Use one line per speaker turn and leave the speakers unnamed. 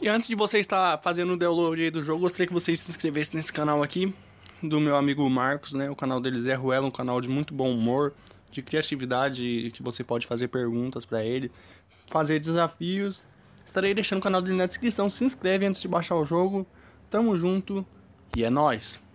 E antes de você estar fazendo o download do jogo, gostaria que você se inscrevesse nesse canal aqui do meu amigo Marcos, né? O canal dele é Ruela, um canal de muito bom humor, de criatividade, que você pode fazer perguntas para ele, fazer desafios. Estarei deixando o canal dele na descrição. Se inscreve antes de baixar o jogo. Tamo junto
e é nós.